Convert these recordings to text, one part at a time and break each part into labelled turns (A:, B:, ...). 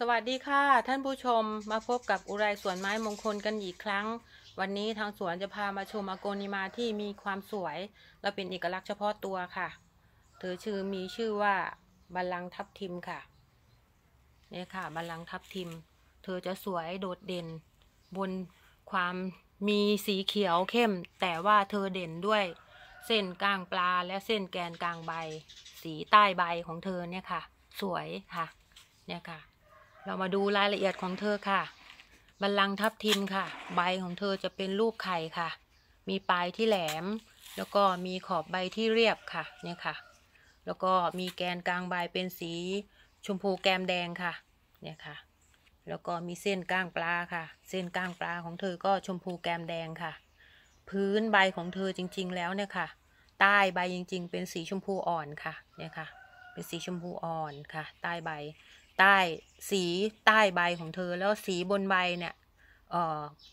A: สวัสดีค่ะ ท่านผู้ชมมาพบกับอุไรสวนไม้มงคลกันอีกครั้ง วันนี้ทางสวนจะพามาชมอโกนิมาที่มีความสวยและเป็นเอกลักษณ์เฉพาะตัวค่ะ เธอชื่อมีชื่อว่าบัลลังทับทิมค่ะนี่ค่ะบัลลังทับทิม เธอจะสวยโดดเด่น บนความมีสีเขียวเข้ม แต่ว่าเธอเด่นด้วย เส้นกลางปลาและเส้นแกนกลางใบ สีใต้ใบของเธอเนี่ยค่ะ สวยค่ะ เนี่ยค่ะเรามาดูรายละเอียดของเธอค่ะ บัลลังทับทิมค่ะ ใบของเธอจะเป็นรูปไข่ค่ะ มีปลายที่แหลม แล้วก็มีขอบใบที่เรียบค่ะ เนี่ยค่ะ แล้วก็มีแกนกลางใบเป็นสีชมพูแกมแดงค่ะ เนี่ยค่ะ แล้วก็มีเส้นก้างปลาค่ะ เส้นก้างปลาของเธอก็ชมพูแกมแดงค่ะ พื้นใบของเธอจริงๆ แล้วเนี่ยค่ะ ใต้ใบจริง ๆ เป็นสีชมพูอ่อนค่ะ เนี่ยค่ะ เป็นสีชมพูอ่อนค่ะ ใต้ใบใต้สีใต้ใบของเธอแล้วสีบนใบเนี่ย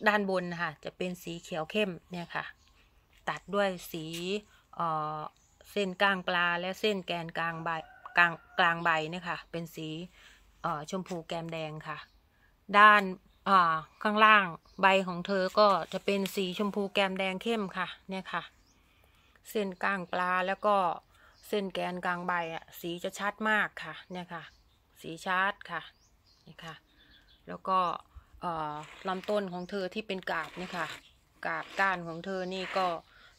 A: ด้านบนค่ะ จะเป็นสีเขียวเข้มเนี่ยค่ะ ตัดด้วยสีเส้นกลางปลาและเส้นแกนกลางใบกลางกลางใบเนี่ยค่ะ เป็นสีชมพูแกมแดงค่ะ ด้านข้างล่างใบของเธอก็จะเป็นสีชมพูแกมแดงเข้มค่ะเนี่ยค่ะ เส้นกลางปลาแล้วก็เส้นแกนกลางใบอ่ะสีจะชัดมากค่ะเนี่ยค่ะสีชาร์ดค่ะนี่ค่ะ แล้วก็ลำต้นของเธอที่เป็น กาบนี่ค่ะกาบก้านของเธอนี่ก็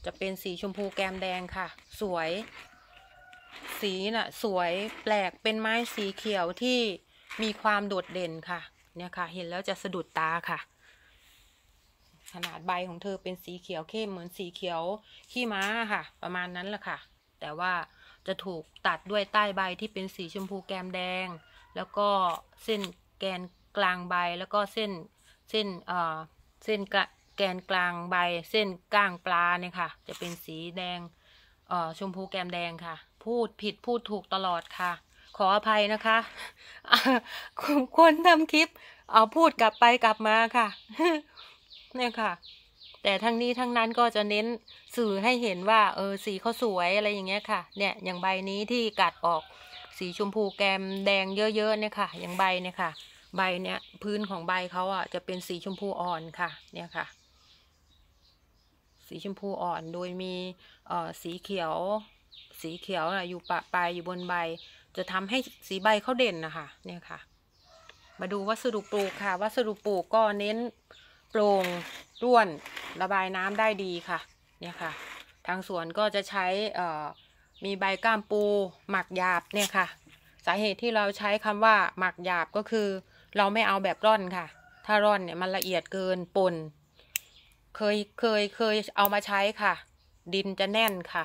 A: จะเป็นสีชมพูแกมแดงค่ะ สวยสีน่ะสวยแปลกเป็นไม้สีเขียวที่มีความโดดเด่นค่ะเนี่ยค่ะเห็นแล้วจะสะดุดตาค่ะ ขนาดใบของเธอเป็นสีเขียวเข้มเหมือนสีเขียว ขี้ม้าค่ะ ประมาณนั้นแหละค่ะแต่ว่าจะถูกตัดด้วยใต้ใบที่เป็นสีชมพูแกมแดงแล้วก็เส้นแกนกลางใบ แล้วก็เส้น เส้น เอ่อเส้นแกนกลางใบ เส้นก้างปลาเนี่ยค่ะ จะเป็นสีแดงเอ่อชมพูแกมแดงค่ะ พูดผิดพูดถูกตลอดค่ะ ขออภัยนะคะคนทำคลิป เอาพูดกลับไปกลับมาค่ะ เนี่ยค่ะ แต่ทั้งนี้ทั้งนั้นก็จะเน้นสื่อให้เห็นว่า เออ สีเขาสวยอะไรอย่างเงี้ยค่ะ เนี่ยอย่างใบนี้ที่กัดออกสีชมพูแกมแดงเยอะๆเนี่ยค่ะ อย่างใบเนี่ยค่ะ ใบเนี่ยพื้นของใบเขาอ่ะจะเป็นสีชมพูอ่อนค่ะ เนี่ยค่ะ สีชมพูอ่อนโดยมีเออ่สีเขียว สีเขียวนะอยู่ปะปลายอยู่บนใบ จะทำให้สีใบเขาเด่นนะคะเนี่ยค่ะ มาดูวัสดุปลูกค่ะ วัสดุปลูก ก็เน้นโปร่งร่วนระบายน้ำได้ดีค่ะ เนี่ยค่ะ ทางสวนก็จะใช้เออ่มีใบก้ามปู หมักหยาบเนี่ยค่ะ สาเหตุที่เราใช้คำว่าหมักหยาบก็คือ เราไม่เอาแบบร่อนค่ะ ถ้าร่อนเนี่ยมันละเอียดเกินปนเคยเคยเคยเอามาใช้ค่ะ ดินจะแน่นค่ะ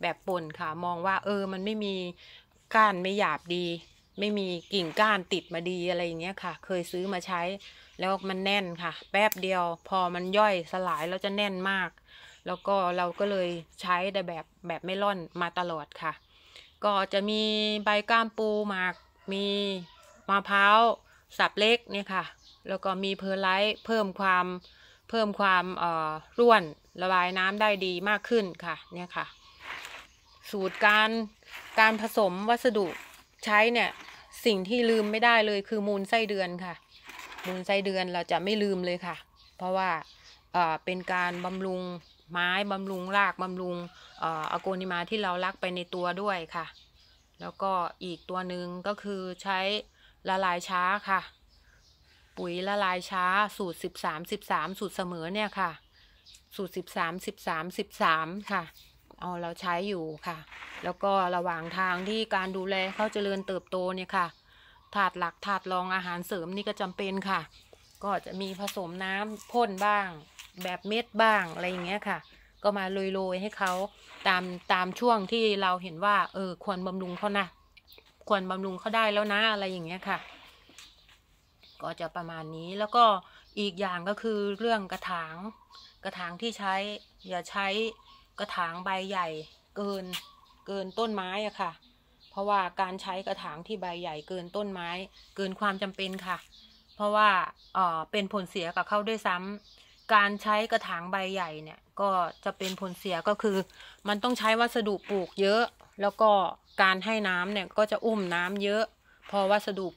A: แบบปนค่ะ มองว่าเออมันไม่มีก้านไม่หยาบดี ไม่มีกิ่งก้านติดมาดีอะไรอย่างเงี้ยค่ะ เคยซื้อมาใช้แล้วมันแน่นค่ะแป๊บเดียว พอมันย่อยสลายแล้วจะแน่นมากแล้วก็เราก็เลยใช้แด้แบบแบบไม่ร่อนมาตลอดค่ะ ก็จะมีใบก้ามปูหมาก มีมะพร้าวสับเล็กเนี่ยค่ะ แล้วก็มีเพอร์ไลท์เพิ่มความเพิ่มความอ่ร่วนระบายน้ำได้ดีมากขึ้นค่ะเนี่ยค่ะ สูตรการการผสมวัสดุใช้เนี่ยสิ่งที่ลืมไม่ได้เลยคือมูลไส้เดือนค่ะ มูลไส้เดือนเราจะไม่ลืมเลยค่ะ เพราะว่าเป็นการบำรุงไม้บำรุงรากบำรุงอะโกนิมาที่เรารักไปในตัวด้วยค่ะ แล้วก็อีกตัวหนึ่งก็คือใช้ละลายช้าค่ะ ปุ๋ยละลายช้าสูตร13 13สูตรเสมอเนี่ยค่ะ สูตร13 13 13ค่ะเอาเราใช้อยู่ค่ะ แล้วก็ระหว่างทางที่การดูแลเขาเจริญเติบโตเนี่ยค่ะถาดหลักถาดรองอาหารเสริมนี่ก็จำเป็นค่ะ ก็จะมีผสมน้ำพ่นบ้างแบบเม็ดบ้างอะไรอย่างเงี้ยค่ะ ก็มาโรยๆให้เขาตามตามช่วงที่เราเห็นว่า เออ ควรบำรุงเขานะ ควรบำรุงเขาได้แล้วนะ อะไรอย่างเงี้ยค่ะ ก็จะประมาณนี้ แล้วก็อีกอย่างก็คือเรื่องกระถาง กระถางที่ใช้ อย่าใช้กระถางใบใหญ่ เกินเกินต้นไม้อะค่ะ เพราะว่าการใช้กระถางที่ใบใหญ่เกินต้นไม้เกินความจำเป็นค่ะ เพราะว่าเออเป็นผลเสียกับเขาด้วยซ้ำการใช้กระถางใบใหญ่เนี่ยก็จะเป็นผลเสียก็คือ มันต้องใช้วัสดุปลูกเยอะ แล้วก็การให้น้ำเนี่ยก็จะอุ้มน้ำเยอะ พอวัสดุ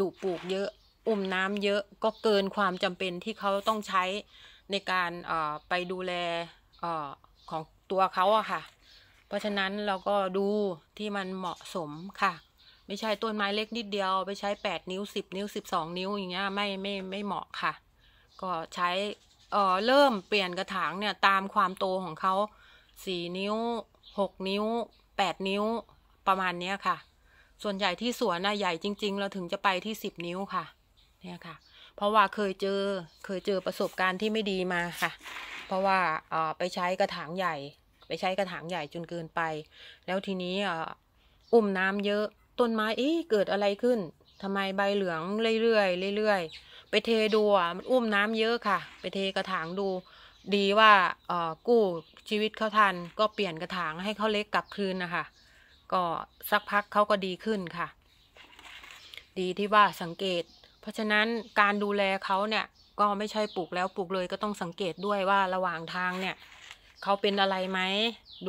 A: ดูปลูกเยอะ อุ้มน้ำเยอะก็เกินความจำเป็นที่เขาต้องใช้ในการไปดูแลของตัวเขาอะค่ะ เพราะฉะนั้นเราก็ดูที่มันเหมาะสมค่ะ ไม่ใช่ต้นไม้เล็กนิดเดียวไปใช้8นิ้ว 10 นิ้ว12 นิ้วอย่างเงี้ยไม่ไม่ไม่เหมาะค่ะ ก็ใช้เอ่อเริ่มเปลี่ยนกระถางเนี่ยตามความโตของเขาสี่นิ้วหกนิ้วแปดนิ้วประมาณเนี้ยค่ะ ส่วนใหญ่ที่สวนนะใหญ่จริงๆเราถึงจะไปที่สิบนิ้วค่ะ เนี่ยค่ะ เพราะว่าเคยเจอเคยเจอประสบการณ์ที่ไม่ดีมาค่ะ เพราะว่าเอ่อไปใช้กระถางใหญ่ ไปใช้กระถางใหญ่จนเกินไป แล้วทีนี้อ่อุ้มน้ำเยอะต้นไม้เอ๊ะเกิดอะไรขึ้น ทำไมใบเหลืองเรื่อยๆเรื่อยๆไปเทดูอ่ะมันอุ้มน้ำเยอะค่ะ ไปเทกระถางดู ดีว่าเออกู้ชีวิตเขาทันก็เปลี่ยนกระถางให้เขาเล็กกลับคืนนะคะก็สักพักเขาก็ดีขึ้นค่ะ ดีที่ว่าสังเกต เพราะฉะนั้นการดูแลเขาเนี่ย ก็ไม่ใช่ปลูกแล้วปลูกเลยก็ต้องสังเกตด้วยว่าระหว่างทางเนี่ยเขาเป็นอะไรไหม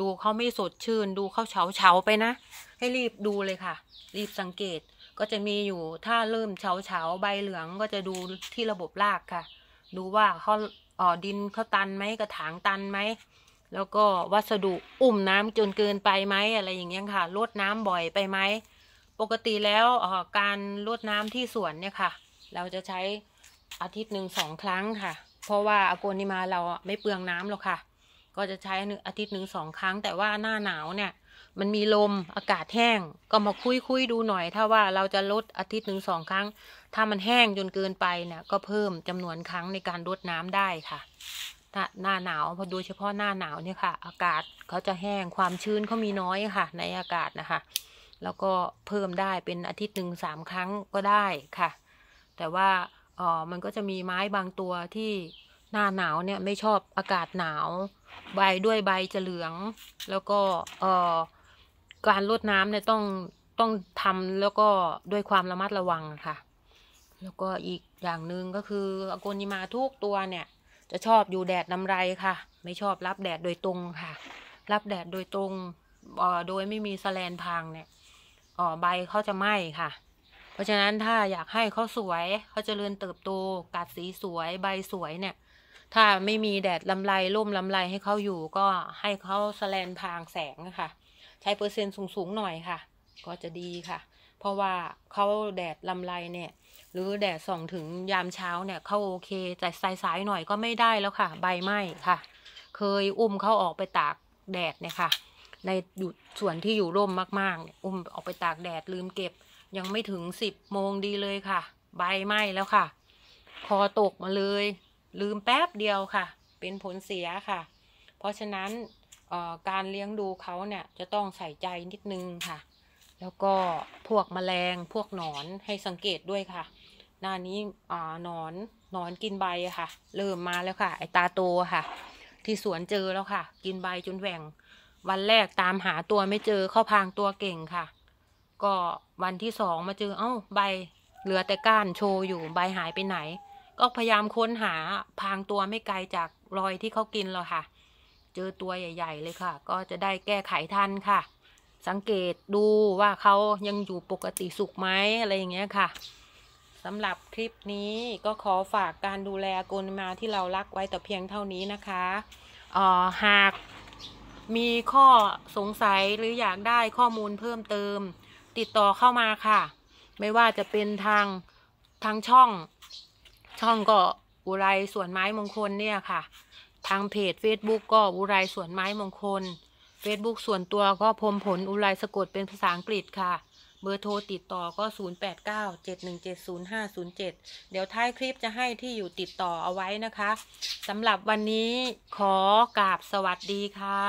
A: ดูเขาไม่สดชื่น ดูเขาเฉาเฉาไปนะ ให้รีบดูเลยค่ะ รีบสังเกตก็จะมีอยู่ถ้าเริ่มเฉาเฉาใบเหลืองก็จะดูที่ระบบรากค่ะ ดูว่าเขาอ่อดินเขาตันไหมกระถางตันไหมแล้วก็วัสดุอุ่มน้ำจนเกินไปไหมอะไรอย่างเงี้ยค่ะลดน้ำบ่อยไปไหมปกติแล้วการลดน้ำที่สวนเนี่ยค่ะ เราจะใช้อาทิตย์หนึ่งสองครั้งค่ะ เพราะว่าอากนิมาเราไม่เปลืองน้ำหรอกค่ะ ก็จะใช้อาทิตย์หนึ่งสองครั้ง แต่ว่าหน้าหนาวเนี่ยมันมีลมอากาศแห้งก็มาคุยคุยดูหน่อย ถ้าว่าเราจะลดอาทิตย์หนึ่งสองครั้ง ถ้ามันแห้งจนเกินไปเนี่ย ก็เพิ่มจำนวนครั้งในการรดน้ำได้ค่ะหน้าหนาวพอโดยเฉพาะหน้าหนาวเนี่ยค่ะ อากาศเขาจะแห้งความชื้นเขามีน้อยค่ะ ในอากาศนะคะ แล้วก็เพิ่มได้เป็นอาทิตย์หนึ่งสามครั้งก็ได้ค่ะ แต่ว่าอ๋อมันก็จะมีไม้บางตัวที่หน้าหนาวเนี่ย ไม่ชอบอากาศหนาวใบด้วยใบจะเหลือง แล้วก็เออการลดน้ำเนี่ยต้องต้องทำแล้วก็ด้วยความระมัดระวังค่ะ แล้วก็อีกอย่างหนึ่งก็คืออโกนิมาทุกตัวเนี่ย จะชอบอยู่แดดน้ำไรค่ะ ไม่ชอบรับแดดโดยตรงค่ะ รับแดดโดยตรงโดยไม่มีสแลนพางเนี่ยใบเขาจะไหม้ค่ะ เพราะฉะนั้นถ้าอยากให้เขาสวยเขาจเจริญเติบโต กัดสีสวยใบสวยเนี่ย ถ้าไม่มีแดดลำไรร่มลำไรให้เขาอยู่ก็ให้เขาสแลนพางแสงค่ะใช้เปอร์เซ็นต์สูงๆหน่อยค่ะ ก็จะดีค่ะ เพราะว่าเขาแดดลำไรเนี่ย หรือแดดส่องถึงยามเช้าเนี่ย เขาโอเคแต่สายๆ หน่อยก็ไม่ได้แล้วค่ะ ใบไหม้ค่ะ เคยอุ้มเขาออกไปตากแดดเนี่ยค่ะ ในอยู่ส่วนที่อยู่ร่มมากๆอุ้มออกไปตากแดดลืมเก็บยังไม่ถึงสิบโมงดีเลยค่ะ ใบไหม้แล้วค่ะ คอตกมาเลย ลืมแป๊บเดียวค่ะ เป็นผลเสียค่ะ เพราะฉะนั้นการเลี้ยงดูเขาเนี่ยจะต้องใส่ใจนิดนึงค่ะ แล้วก็พวกมแมลงพวกหนอนให้สังเกตด้วยค่ะหน้านี้หนอนหนอนกินใบค่ะ เริ่มมาแล้วค่ะ ไอตาโตค่ะ ที่สวนเจอแล้วค่ะ กินใบจนแหว่งวันแรกตามหาตัวไม่เจอเข้าพางตัวเก่งค่ะ ก็วันที่สองมาเจอเอ้าใบเหลือแต่ก้านโชว์อยู่ใบหายไปไหน ก็พยายามค้นหาพางตัวไม่ไกลจากรอยที่เขากินแล้วค่ะเจอตัวใหญ่ ๆเลยค่ะ ก็จะได้แก้ไขทันค่ะ สังเกตดูว่าเขายังอยู่ปกติสุขไหมอะไรอย่างเงี้ยค่ะสำหรับคลิปนี้ก็ขอฝากการดูแลกลมาที่เรารักไว้ แต่เพียงเท่านี้นะคะออหากมีข้อสงสัยหรืออยากได้ข้อมูลเพิ่มเติม ติดต่อเข้ามาค่ะ ไม่ว่าจะเป็นทางทางช่องช่องก็อุไรส่วนไม้มงคลเนี่ยค่ะทางเพจ Facebook ก็อุไรสวนไม้มงคล Facebook ส่วนตัวก็พรมผลอุไรสะกดเป็นภาษาอังกฤษค่ะ เบอร์โทรติดต่อก็ 0897170507 เดี๋ยวท้ายคลิปจะให้ที่อยู่ติดต่อเอาไว้นะคะ สำหรับวันนี้ขอกราบสวัสดีค่ะ